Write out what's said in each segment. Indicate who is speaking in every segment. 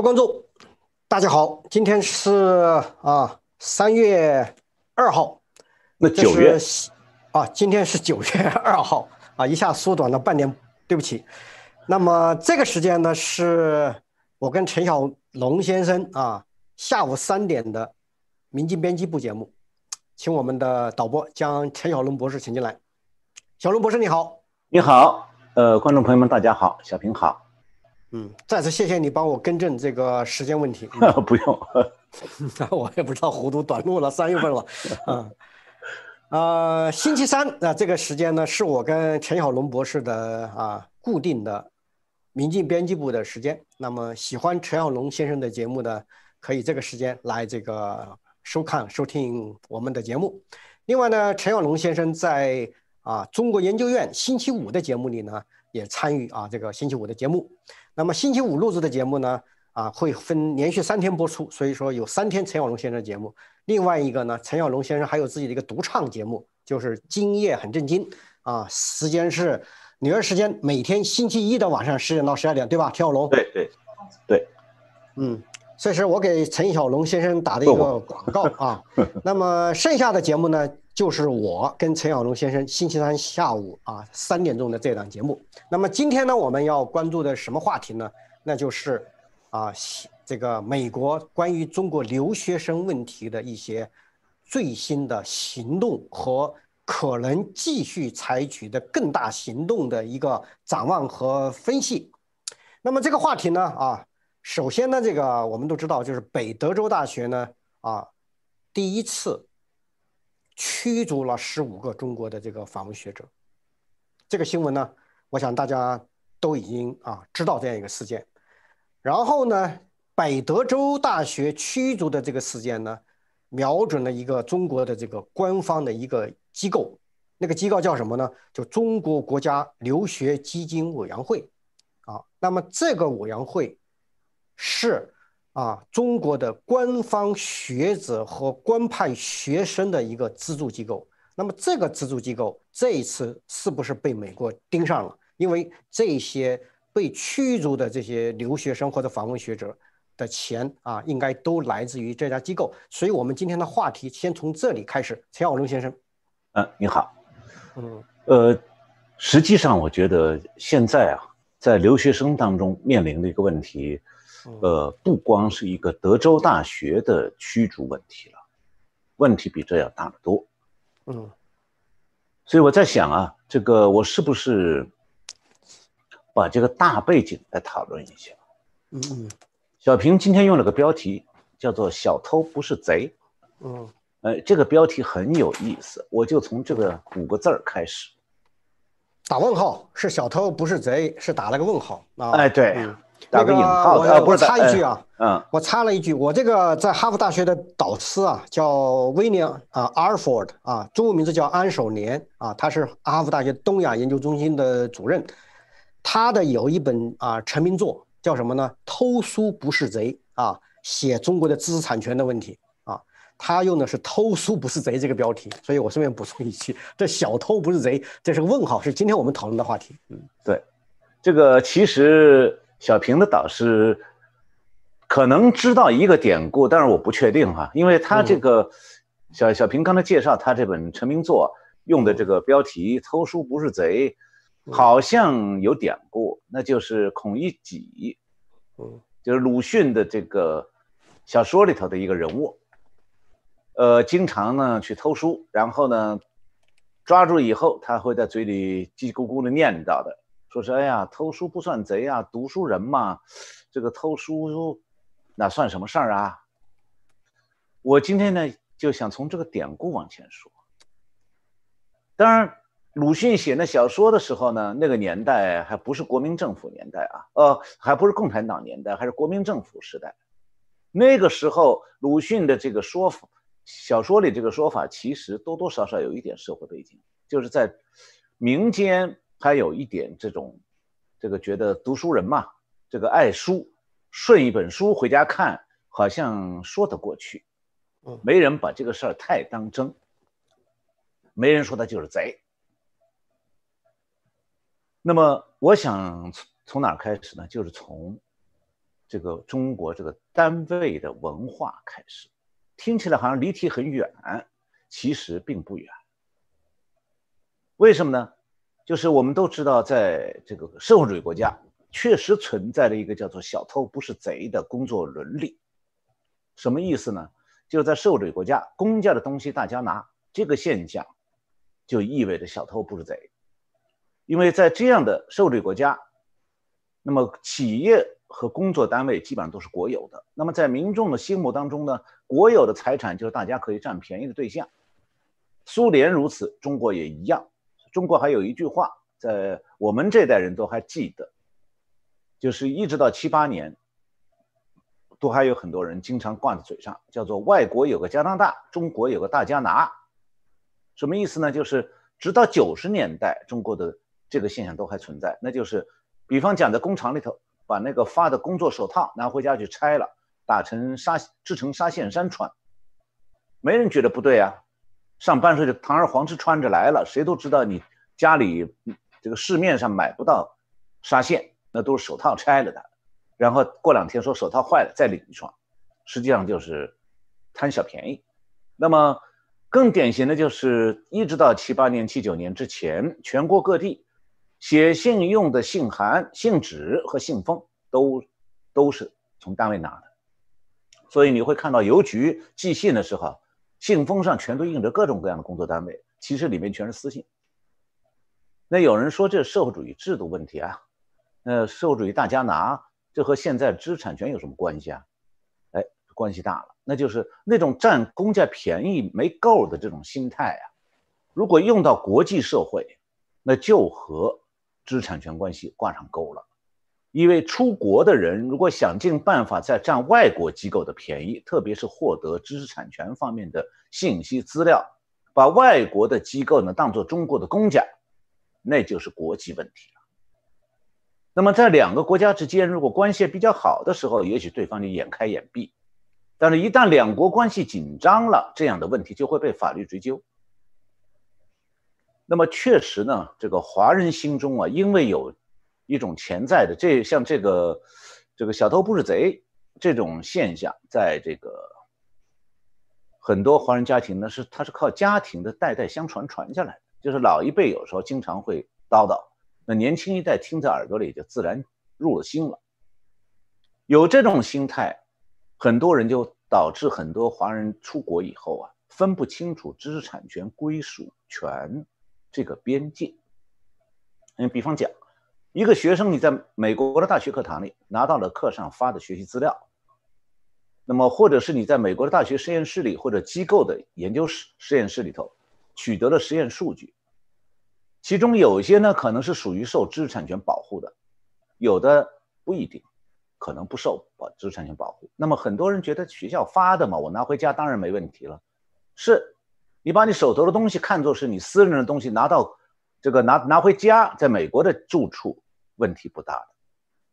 Speaker 1: 观众，大家好，今天是啊三月二号，那九月啊，今天是九月二号啊，一下缩短了半年，对不起。那么这个时间呢，是我跟陈小龙先生啊下午三点的《民进编辑部》节目，请我们的导播将陈小龙博士请进来。小龙博士你好，
Speaker 2: 你好，呃，观众朋友们大家好，小平好。
Speaker 1: 嗯，再次谢谢你帮我更正这个时间问题。啊，不用，我也不知道糊涂短路了，三月份了啊。呃，星期三啊，这个时间呢是我跟陈小龙博士的啊固定的，民进编辑部的时间。那么喜欢陈小龙先生的节目的，可以这个时间来这个收看收听我们的节目。另外呢，陈小龙先生在啊中国研究院星期五的节目里呢也参与啊这个星期五的节目。那么星期五录制的节目呢，啊，会分连续三天播出，所以说有三天陈小龙先生节目。另外一个呢，陈小龙先生还有自己的一个独唱节目，就是今夜很震惊啊，时间是女儿时间，每天星期一的晚上十点到十二点，对吧？陈小龙。对
Speaker 2: 对对，
Speaker 1: 嗯，这是我给陈小龙先生打的一个广告啊。那么剩下的节目呢？就是我跟陈小龙先生星期三下午啊三点钟的这档节目。那么今天呢，我们要关注的什么话题呢？那就是啊，这个美国关于中国留学生问题的一些最新的行动和可能继续采取的更大行动的一个展望和分析。那么这个话题呢，啊，首先呢，这个我们都知道，就是北德州大学呢，啊，第一次。驱逐了十五个中国的这个访问学者，这个新闻呢，我想大家都已经啊知道这样一个事件。然后呢，北德州大学驱逐的这个事件呢，瞄准了一个中国的这个官方的一个机构，那个机构叫什么呢？叫中国国家留学基金委员会。啊，那么这个委员会是。啊，中国的官方学者和官派学生的一个资助机构。那么，这个资助机构这一次是不是被美国盯上了？因为这些被驱逐的这些留学生或者访问学者的钱啊，应该都来自于这家机构。所以，我们今天的话题先从这里开始。陈小龙先生，
Speaker 2: 嗯，你好，嗯，呃，实际上，我觉得现在啊，在留学生当中面临的一个问题。呃，不光是一个德州大学的驱逐问题了，问题比这要大得多。嗯，所以我在想啊，这个我是不是把这个大背景来讨论一下？嗯，小平今天用了个标题，叫做“小偷不是贼”。嗯，呃，这个标题很有意思，我就从这个五个字儿开始。打问号是小偷
Speaker 1: 不是贼，是打了个问号啊？哎，对。打个我插一句啊，嗯，我插了一句，我这个在哈佛大学的导师啊，叫威廉啊，Arford 啊，中文名字叫安守廉啊，他是哈佛大学东亚研究中心的主任，他的有一本啊成名作叫什么呢？偷书不是贼啊，写中国的知识产权的问题啊，他用的是偷书不是贼这个标题，所以我顺便补充一句，这小偷不是贼，这是个问号，是今天我们讨论的话题。嗯，
Speaker 2: 对，这个其实。小平的导师可能知道一个典故，但是我不确定哈，因为他这个小小平刚才介绍他这本成名作用的这个标题《偷书不是贼》，好像有典故，那就是孔乙己，嗯，就是鲁迅的这个小说里头的一个人物，呃，经常呢去偷书，然后呢抓住以后，他会在嘴里叽叽咕咕的念叨的。说是哎呀，偷书不算贼啊，读书人嘛，这个偷书那算什么事儿啊？我今天呢就想从这个典故往前说。当然，鲁迅写那小说的时候呢，那个年代还不是国民政府年代啊，呃，还不是共产党年代，还是国民政府时代。那个时候，鲁迅的这个说法，小说里这个说法，其实多多少少有一点社会背景，就是在民间。还有一点，这种，这个觉得读书人嘛，这个爱书，顺一本书回家看，好像说得过去，没人把这个事儿太当真，没人说他就是贼。那么我想从从哪儿开始呢？就是从这个中国这个单位的文化开始，听起来好像离题很远，其实并不远，为什么呢？就是我们都知道，在这个社会主义国家，确实存在着一个叫做“小偷不是贼”的工作伦理。什么意思呢？就是在社会主义国家，公家的东西大家拿，这个现象就意味着小偷不是贼。因为在这样的社会主义国家，那么企业和工作单位基本上都是国有的。那么在民众的心目当中呢，国有的财产就是大家可以占便宜的对象。苏联如此，中国也一样。中国还有一句话，在我们这代人都还记得，就是一直到七八年，都还有很多人经常挂在嘴上，叫做“外国有个加拿大，中国有个大加拿”。什么意思呢？就是直到九十年代，中国的这个现象都还存在，那就是，比方讲在工厂里头，把那个发的工作手套拿回家去拆了，打成纱，制成纱线，衫穿，没人觉得不对啊。上班时候就堂而皇之穿着来了，谁都知道你家里这个市面上买不到纱线，那都是手套拆了的。然后过两天说手套坏了，再领一双，实际上就是贪小便宜。那么更典型的就是一直到七八年、七九年之前，全国各地写信用的信函、信纸和信封都都是从单位拿的，所以你会看到邮局寄信的时候。信封上全都印着各种各样的工作单位，其实里面全是私信。那有人说这是社会主义制度问题啊？那社会主义大家拿，这和现在知识产权有什么关系啊？哎，关系大了，那就是那种占公家便宜没够的这种心态啊。如果用到国际社会，那就和知识产权关系挂上钩了。因为出国的人如果想尽办法在占外国机构的便宜，特别是获得知识产权方面的信息资料，把外国的机构呢当做中国的公家，那就是国际问题了。那么在两个国家之间，如果关系比较好的时候，也许对方就眼开眼闭；但是，一旦两国关系紧张了，这样的问题就会被法律追究。那么，确实呢，这个华人心中啊，因为有。一种潜在的，这像这个，这个小偷不是贼这种现象，在这个很多华人家庭呢，是他是靠家庭的代代相传传下来的。就是老一辈有时候经常会叨叨，那年轻一代听在耳朵里就自然入了心了。有这种心态，很多人就导致很多华人出国以后啊，分不清楚知识产权归属权这个边界。嗯，比方讲。一个学生，你在美国的大学课堂里拿到了课上发的学习资料，那么或者是你在美国的大学实验室里，或者机构的研究室实验室里头取得了实验数据，其中有些呢可能是属于受知识产权保护的，有的不一定，可能不受保知识产权保护。那么很多人觉得学校发的嘛，我拿回家当然没问题了，是，你把你手头的东西看作是你私人的东西，拿到。这个拿拿回家，在美国的住处问题不大的，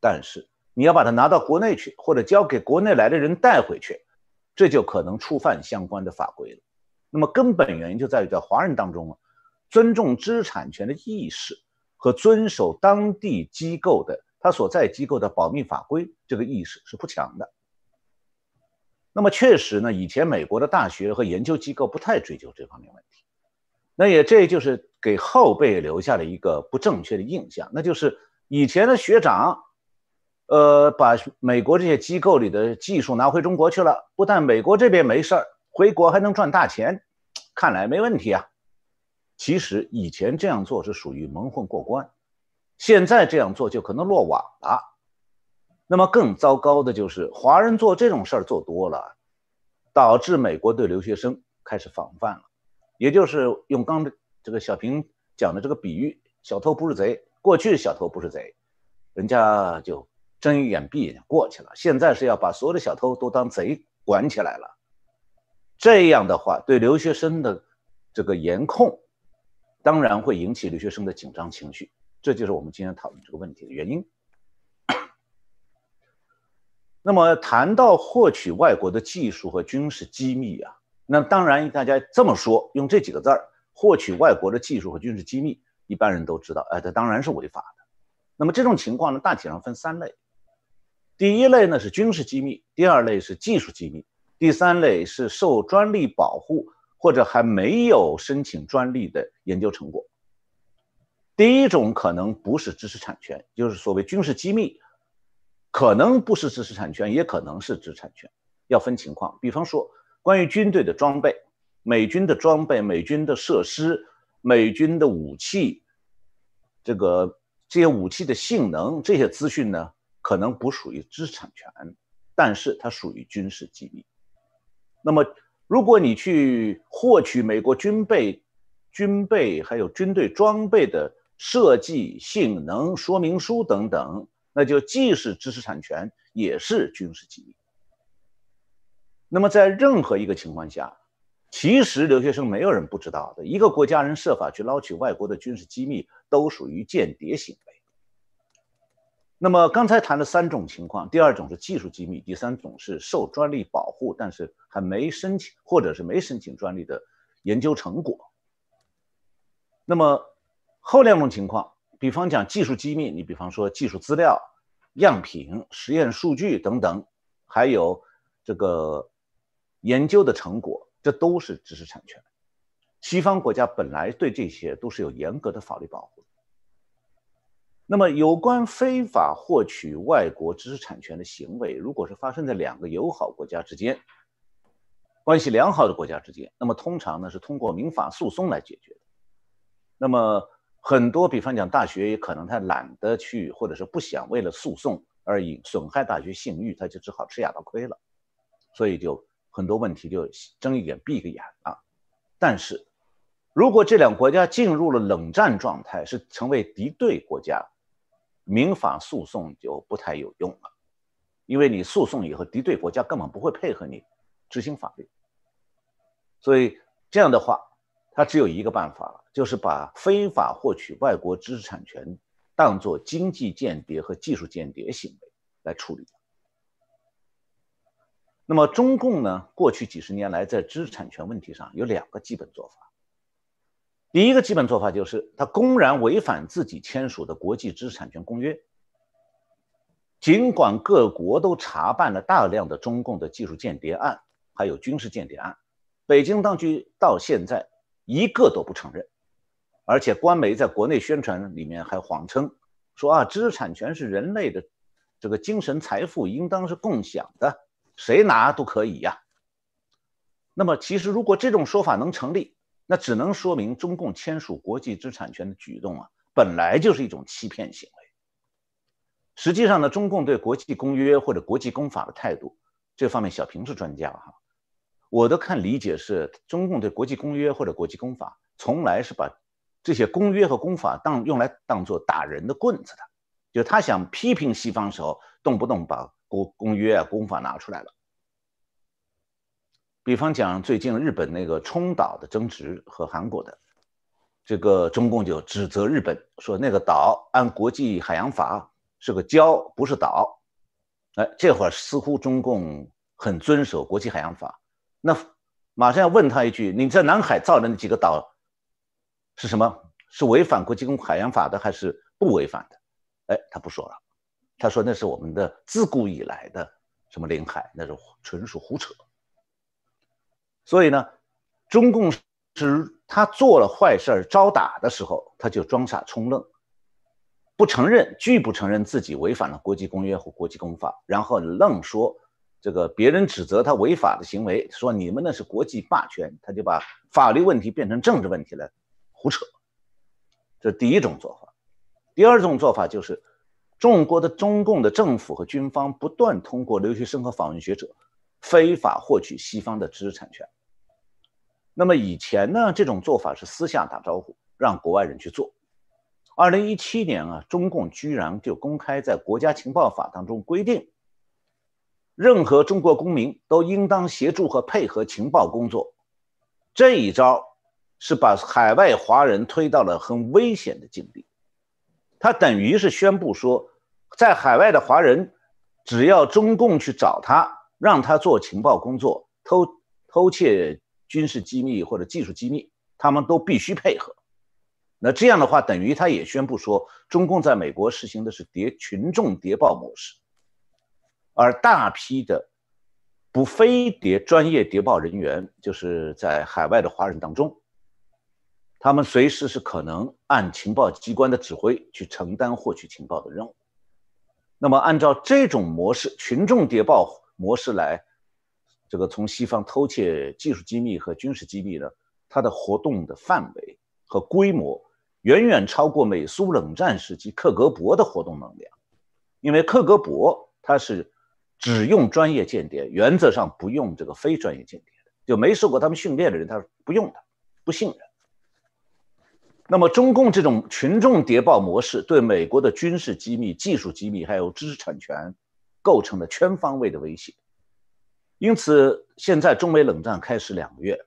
Speaker 2: 但是你要把它拿到国内去，或者交给国内来的人带回去，这就可能触犯相关的法规了。那么根本原因就在于在华人当中啊，尊重知识产权的意识和遵守当地机构的他所在机构的保密法规这个意识是不强的。那么确实呢，以前美国的大学和研究机构不太追究这方面问题。那也这就是给后辈留下了一个不正确的印象，那就是以前的学长，呃，把美国这些机构里的技术拿回中国去了，不但美国这边没事儿，回国还能赚大钱，看来没问题啊。其实以前这样做是属于蒙混过关，现在这样做就可能落网了。那么更糟糕的就是华人做这种事儿做多了，导致美国对留学生开始防范了。也就是用刚这个小平讲的这个比喻，小偷不是贼。过去小偷不是贼，人家就睁一眼闭一眼过去了。现在是要把所有的小偷都当贼管起来了。这样的话，对留学生的这个严控，当然会引起留学生的紧张情绪。这就是我们今天讨论这个问题的原因。那么谈到获取外国的技术和军事机密啊。那当然，大家这么说，用这几个字儿获取外国的技术和军事机密，一般人都知道，哎，这当然是违法的。那么这种情况呢，大体上分三类：第一类呢是军事机密，第二类是技术机密，第三类是受专利保护或者还没有申请专利的研究成果。第一种可能不是知识产权，就是所谓军事机密，可能不是知识产权，也可能是知识产权，要分情况。比方说。关于军队的装备、美军的装备、美军的设施、美军的武器，这个这些武器的性能，这些资讯呢，可能不属于知识产权，但是它属于军事机密。那么，如果你去获取美国军备、军备还有军队装备的设计、性能说明书等等，那就既是知识产权，也是军事机密。那么，在任何一个情况下，其实留学生没有人不知道的，一个国家人设法去捞取外国的军事机密，都属于间谍行为。那么刚才谈了三种情况，第二种是技术机密，第三种是受专利保护但是还没申请或者是没申请专利的研究成果。那么后两种情况，比方讲技术机密，你比方说技术资料、样品、实验数据等等，还有这个。研究的成果，这都是知识产权。西方国家本来对这些都是有严格的法律保护的。那么，有关非法获取外国知识产权的行为，如果是发生在两个友好国家之间、关系良好的国家之间，那么通常呢是通过民法诉讼来解决的。那么，很多比方讲，大学也可能他懒得去，或者是不想为了诉讼而引损害大学信誉，他就只好吃哑巴亏了，所以就。很多问题就睁一眼闭一个眼啊，但是如果这两国家进入了冷战状态，是成为敌对国家，民法诉讼就不太有用了，因为你诉讼以后，敌对国家根本不会配合你执行法律，所以这样的话，他只有一个办法，了，就是把非法获取外国知识产权当做经济间谍和技术间谍行为来处理。那么，中共呢？过去几十年来，在知识产权问题上有两个基本做法。第一个基本做法就是，他公然违反自己签署的国际知识产权公约。尽管各国都查办了大量的中共的技术间谍案，还有军事间谍案，北京当局到现在一个都不承认，而且官媒在国内宣传里面还谎称说啊，知识产权是人类的这个精神财富，应当是共享的。谁拿都可以呀。那么，其实如果这种说法能成立，那只能说明中共签署国际知识产权的举动啊，本来就是一种欺骗行为。实际上呢，中共对国际公约或者国际公法的态度，这方面小平是专家哈。我的看理解是，中共对国际公约或者国际公法，从来是把这些公约和公法当用来当做打人的棍子的，就他想批评西方时候，动不动把。国公约啊，公法拿出来了。比方讲，最近日本那个冲岛的争执和韩国的，这个中共就指责日本说那个岛按国际海洋法是个礁不是岛。哎，这会儿似乎中共很遵守国际海洋法。那马上要问他一句：你在南海造的那几个岛是什么？是违反国际公海洋法的还是不违反的？哎，他不说了。他说那是我们的自古以来的什么领海，那是纯属胡扯。所以呢，中共是他做了坏事儿招打的时候，他就装傻充愣，不承认，拒不承认自己违反了国际公约和国际公法，然后愣说这个别人指责他违法的行为，说你们那是国际霸权，他就把法律问题变成政治问题了，胡扯。这第一种做法，第二种做法就是。中国的中共的政府和军方不断通过留学生和访问学者非法获取西方的知识产权。那么以前呢，这种做法是私下打招呼，让国外人去做。二零一七年啊，中共居然就公开在国家情报法当中规定，任何中国公民都应当协助和配合情报工作。这一招是把海外华人推到了很危险的境地。他等于是宣布说，在海外的华人，只要中共去找他，让他做情报工作、偷偷窃军事机密或者技术机密，他们都必须配合。那这样的话，等于他也宣布说，中共在美国实行的是谍群众谍报模式，而大批的不非谍专业谍报人员，就是在海外的华人当中。他们随时是可能按情报机关的指挥去承担获取情报的任务。那么，按照这种模式，群众谍报模式来，这个从西方偷窃技术机密和军事机密呢？它的活动的范围和规模远远超过美苏冷战时期克格勃的活动能力。因为克格勃它是只用专业间谍，原则上不用这个非专业间谍的，就没受过他们训练的人，他是不用的，不信任。那么，中共这种群众谍报模式对美国的军事机密、技术机密还有知识产权，构成了全方位的威胁。因此，现在中美冷战开始两个月，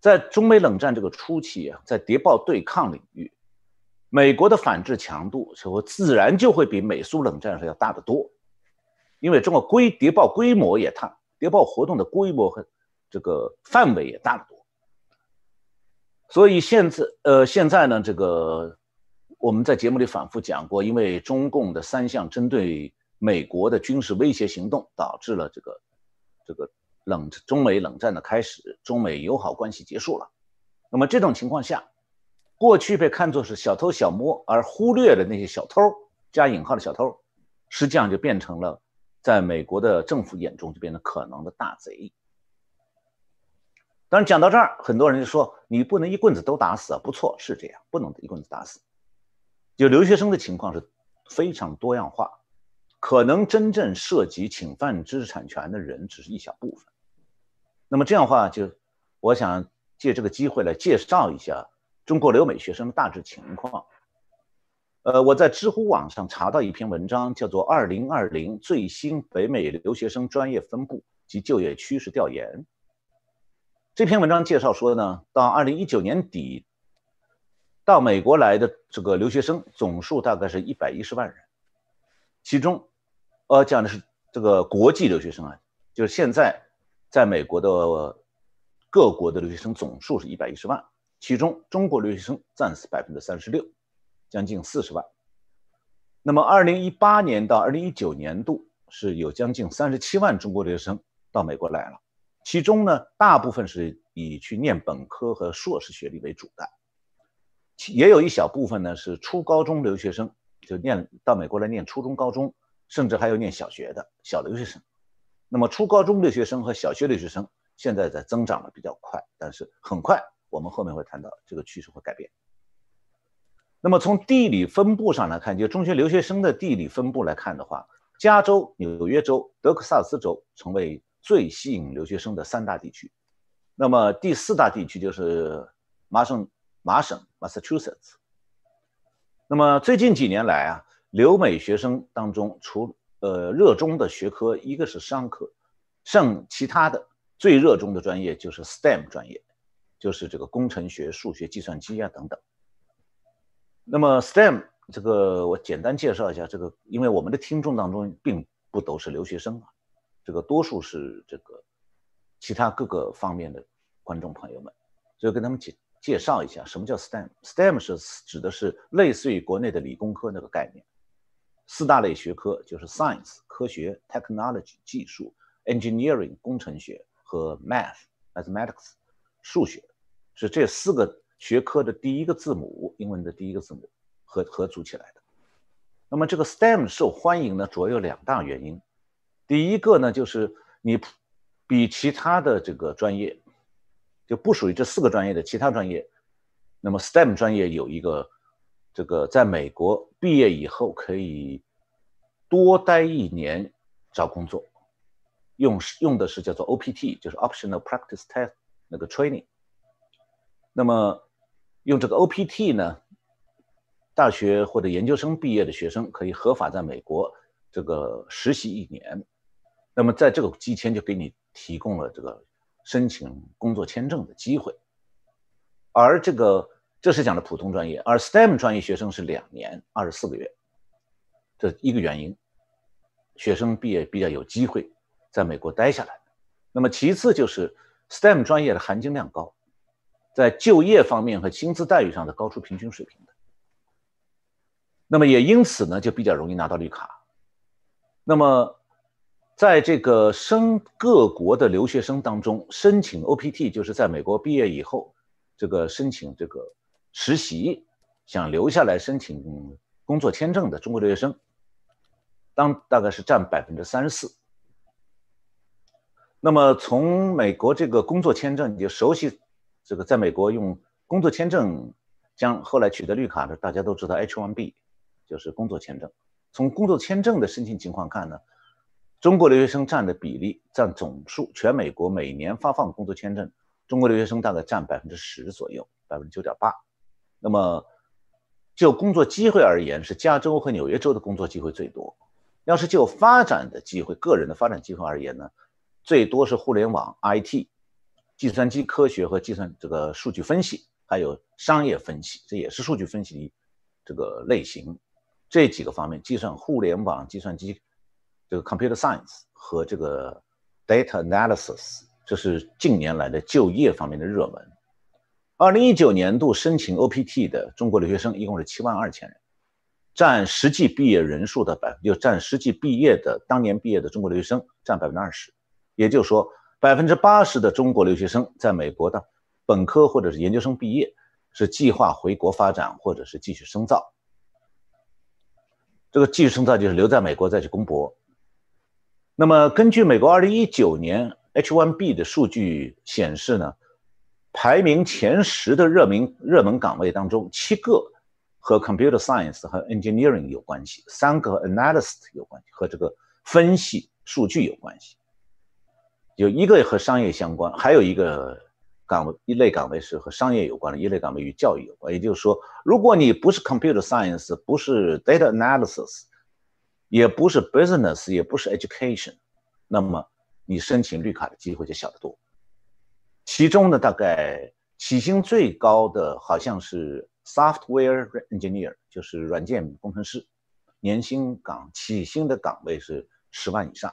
Speaker 2: 在中美冷战这个初期，在谍报对抗领域，美国的反制强度就会自然就会比美苏冷战时要大得多，因为中国规谍报规模也大，谍报活动的规模和这个范围也大得多。所以现在，呃，现在呢，这个我们在节目里反复讲过，因为中共的三项针对美国的军事威胁行动，导致了这个这个冷中美冷战的开始，中美友好关系结束了。那么这种情况下，过去被看作是小偷小摸而忽略的那些小偷（加引号的小偷），实际上就变成了在美国的政府眼中就变成可能的大贼。当然，讲到这儿，很多人就说你不能一棍子都打死啊。不错，是这样，不能一棍子打死。就留学生的情况是非常多样化，可能真正涉及侵犯知识产权的人只是一小部分。那么这样的话，就我想借这个机会来介绍一下中国留美学生的大致情况。呃，我在知乎网上查到一篇文章，叫做《二零二零最新北美留学生专业分布及就业趋势调研》。这篇文章介绍说呢，到二零一九年底，到美国来的这个留学生总数大概是一百一十万人，其中，呃，讲的是这个国际留学生啊，就是现在在美国的各国的留学生总数是一百一十万，其中中国留学生占是百分之三十六，将近四十万。那么，二零一八年到二零一九年度是有将近三十七万中国留学生到美国来了。其中呢，大部分是以去念本科和硕士学历为主的，也有一小部分呢是初高中留学生，就念到美国来念初中、高中，甚至还有念小学的小留学生。那么初高中留学生和小学留学生现在在增长的比较快，但是很快我们后面会谈到这个趋势会改变。那么从地理分布上来看，就中学留学生的地理分布来看的话，加州、纽约州、德克萨斯州成为。最吸引留学生的三大地区，那么第四大地区就是麻省，麻省 （Massachusetts）。那么最近几年来啊，留美学生当中，除呃热衷的学科，一个是商科，剩其他的最热衷的专业就是 STEM 专业，就是这个工程学、数学、计算机啊等等。那么 STEM 这个，我简单介绍一下这个，因为我们的听众当中并不都是留学生啊。这个多数是这个其他各个方面的观众朋友们，所以跟他们介介绍一下什么叫 STEM。STEM 是指的是类似于国内的理工科那个概念，四大类学科就是 Science 科学、Technology 技术、Engineering 工程学和 Math mathematics 数学，是这四个学科的第一个字母英文的第一个字母合合组起来的。那么这个 STEM 受欢迎呢，主要有两大原因。第一个呢，就是你比其他的这个专业就不属于这四个专业的其他专业，那么 STEM 专业有一个这个在美国毕业以后可以多待一年找工作，用用的是叫做 OPT，就是 Optional Practice Test 那个 training。那么用这个 OPT 呢，大学或者研究生毕业的学生可以合法在美国这个实习一年。那么，在这个期间就给你提供了这个申请工作签证的机会，而这个这是讲的普通专业，而 STEM 专业学生是两年二十四个月，这一个原因，学生毕业比较有机会在美国待下来。那么其次就是 STEM 专业的含金量高，在就业方面和薪资待遇上的高出平均水平的，那么也因此呢，就比较容易拿到绿卡。那么。在这个申各国的留学生当中，申请 OPT，就是在美国毕业以后，这个申请这个实习，想留下来申请工作签证的中国留学生，当大概是占百分之三十四。那么从美国这个工作签证，你就熟悉这个在美国用工作签证将后来取得绿卡的，大家都知道 H1B，就是工作签证。从工作签证的申请情况看呢？中国留学生占的比例占总数，全美国每年发放工作签证，中国留学生大概占百分之十左右，百分之九点八。那么就工作机会而言，是加州和纽约州的工作机会最多。要是就发展的机会，个人的发展机会而言呢，最多是互联网、IT、计算机科学和计算这个数据分析，还有商业分析，这也是数据分析的这个类型。这几个方面，计算互联网、计算机。这个 computer science 和这个 data analysis，这是近年来的就业方面的热门。二零一九年度申请 OPT 的中国留学生一共是七万二千人，占实际毕业人数的百分，就占实际毕业的当年毕业的中国留学生占百分之二十。也就是说，百分之八十的中国留学生在美国的本科或者是研究生毕业，是计划回国发展或者是继续深造。这个继续深造就是留在美国再去攻博。那么，根据美国2019年 H1B 的数据显示呢，排名前十的热门热门岗位当中，七个和 Computer Science 和 Engineering 有关系，三个和 Analyst 有关系，和这个分析数据有关系，有一个和商业相关，还有一个岗位一类岗位是和商业有关的，一类岗位与教育有关。也就是说，如果你不是 Computer Science，不是 Data Analysis。也不是 business，也不是 education，那么你申请绿卡的机会就小得多。其中呢，大概起薪最高的好像是 software engineer，就是软件工程师，年薪岗起薪的岗位是十万以上。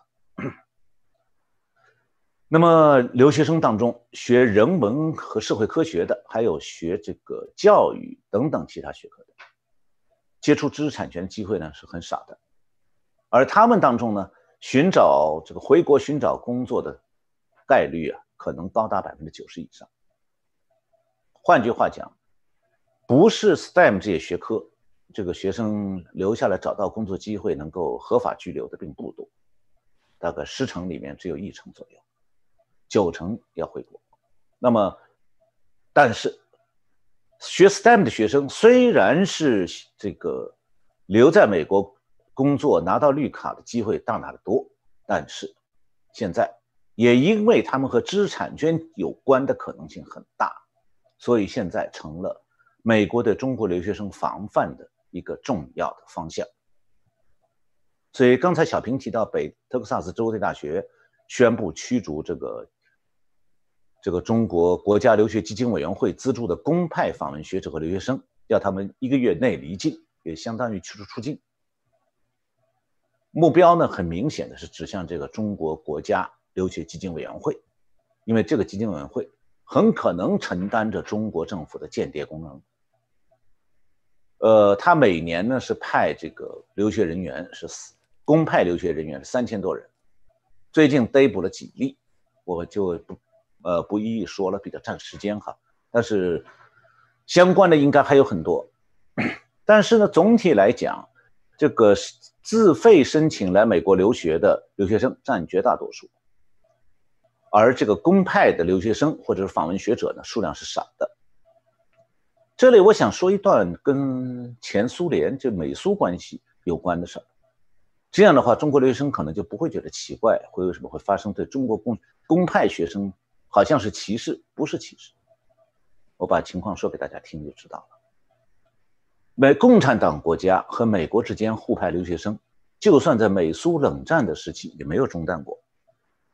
Speaker 2: 那么留学生当中学人文和社会科学的，还有学这个教育等等其他学科的，接触知识产权的机会呢是很少的。而他们当中呢，寻找这个回国寻找工作的概率啊，可能高达百分之九十以上。换句话讲，不是 STEM 这些学科，这个学生留下来找到工作机会、能够合法居留的并不多，大概十成里面只有一成左右，九成要回国。那么，但是学 STEM 的学生虽然是这个留在美国。工作拿到绿卡的机会大大的多，但是现在也因为他们和知识产权有关的可能性很大，所以现在成了美国对中国留学生防范的一个重要的方向。所以刚才小平提到，北德克萨斯州立大学宣布驱逐这个这个中国国家留学基金委员会资助的公派访问学者和留学生，要他们一个月内离境，也相当于驱逐出境。目标呢，很明显的是指向这个中国国家留学基金委员会，因为这个基金委员会很可能承担着中国政府的间谍功能。呃，他每年呢是派这个留学人员是公派留学人员是三千多人，最近逮捕了几例，我就不呃不一一说了，比较占时间哈。但是相关的应该还有很多，但是呢，总体来讲，这个是。自费申请来美国留学的留学生占绝大多数，而这个公派的留学生或者是访问学者呢，数量是少的。这里我想说一段跟前苏联、就美苏关系有关的事儿。这样的话，中国留学生可能就不会觉得奇怪，会为什么会发生对中国公公派学生好像是歧视，不是歧视。我把情况说给大家听，就知道了。美共产党国家和美国之间互派留学生，就算在美苏冷战的时期也没有中断过。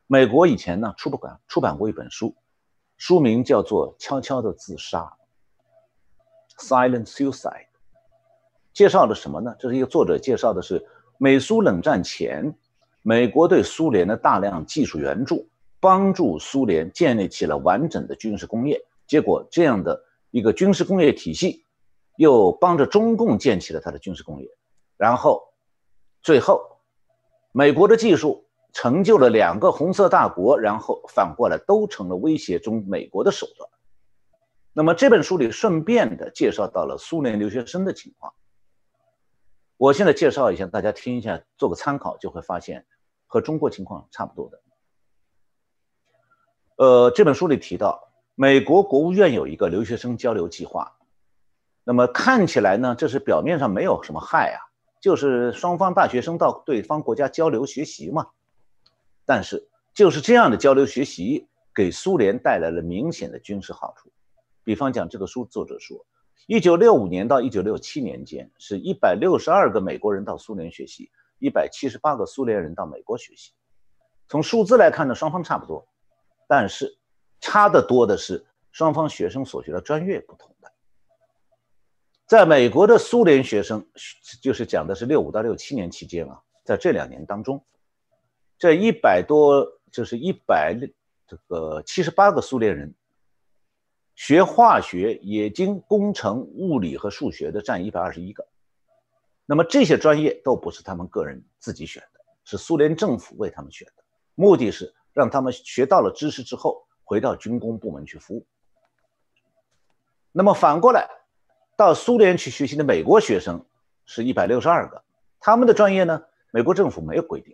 Speaker 2: 美国以前呢，出不管出版过一本书，书名叫做《悄悄的自杀》（Silent Suicide），介绍的什么呢？这是一个作者介绍的是美苏冷战前，美国对苏联的大量技术援助，帮助苏联建立起了完整的军事工业。结果这样的一个军事工业体系。又帮着中共建起了他的军事工业，然后最后，美国的技术成就了两个红色大国，然后反过来都成了威胁中美国的手段。那么这本书里顺便的介绍到了苏联留学生的情况，我现在介绍一下，大家听一下，做个参考，就会发现和中国情况差不多的。呃，这本书里提到，美国国务院有一个留学生交流计划。那么看起来呢，这是表面上没有什么害啊，就是双方大学生到对方国家交流学习嘛。但是，就是这样的交流学习给苏联带来了明显的军事好处。比方讲，这个书作者说，一九六五年到一九六七年间，是一百六十二个美国人到苏联学习，一百七十八个苏联人到美国学习。从数字来看呢，双方差不多，但是差的多的是双方学生所学的专业不同的。在美国的苏联学生，就是讲的是六五到六七年期间啊，在这两年当中，这一百多就是一百这个七十八个苏联人学化学、冶金、工程、物理和数学的占一百二十一个，那么这些专业都不是他们个人自己选的，是苏联政府为他们选的，目的是让他们学到了知识之后回到军工部门去服务。那么反过来。到苏联去学习的美国学生是一百六十二个，他们的专业呢？美国政府没有规定，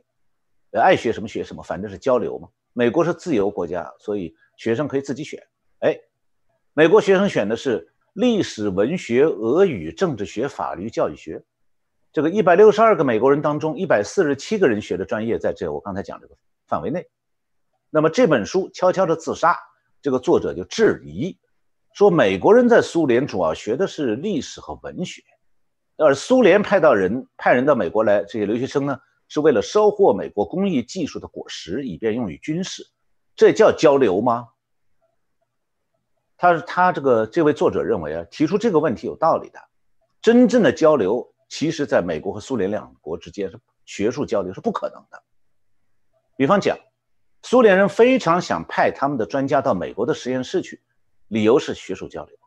Speaker 2: 呃，爱学什么学什么，反正是交流嘛。美国是自由国家，所以学生可以自己选。哎，美国学生选的是历史、文学、俄语、政治学、法律、教育学。这个一百六十二个美国人当中，一百四十七个人学的专业在这我刚才讲这个范围内。那么这本书悄悄的自杀，这个作者就质疑。说美国人在苏联主要学的是历史和文学，而苏联派到人、派人到美国来，这些留学生呢，是为了收获美国工艺技术的果实，以便用于军事。这叫交流吗？他他这个这位作者认为啊，提出这个问题有道理的。真正的交流，其实在美国和苏联两国之间是学术交流是不可能的。比方讲，苏联人非常想派他们的专家到美国的实验室去。理由是学术交流，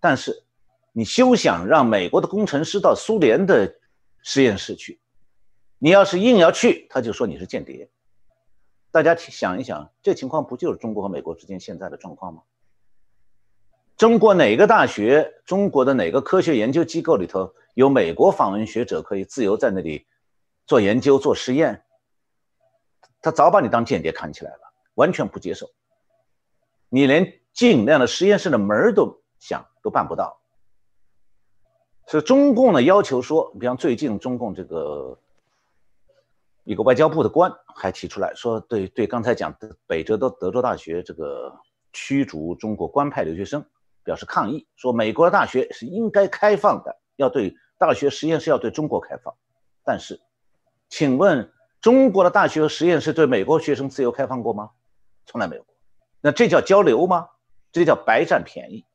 Speaker 2: 但是你休想让美国的工程师到苏联的实验室去。你要是硬要去，他就说你是间谍。大家想一想，这情况不就是中国和美国之间现在的状况吗？中国哪个大学、中国的哪个科学研究机构里头有美国访问学者可以自由在那里做研究、做实验？他早把你当间谍看起来了，完全不接受。你连。尽量的实验室的门儿都想都办不到，所以中共呢要求说，比方最近中共这个一个外交部的官还提出来说，对对，刚才讲的北哲德德州大学这个驱逐中国官派留学生表示抗议，说美国的大学是应该开放的，要对大学实验室要对中国开放，但是，请问中国的大学实验室对美国学生自由开放过吗？从来没有过，那这叫交流吗？这叫白占便宜。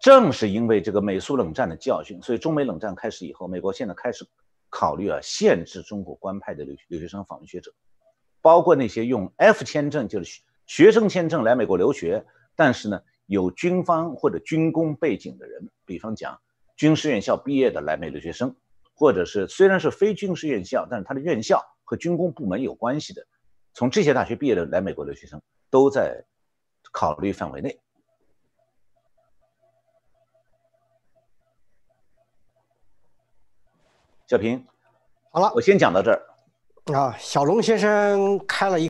Speaker 2: 正是因为这个美苏冷战的教训，所以中美冷战开始以后，美国现在开始考虑啊，限制中国官派的留留学生访问学者，包括那些用 F 签证就是学生签证来美国留学，但是呢有军方或者军工背景的人，比方讲军事院校毕业的来美留学生，或者是虽然是非军事院校，但是他的院校和军工部门有关系的，从这些大学毕业的来美国留学生都在。考虑范围内，小平，好了，我先讲到这儿啊。小龙先生开了一。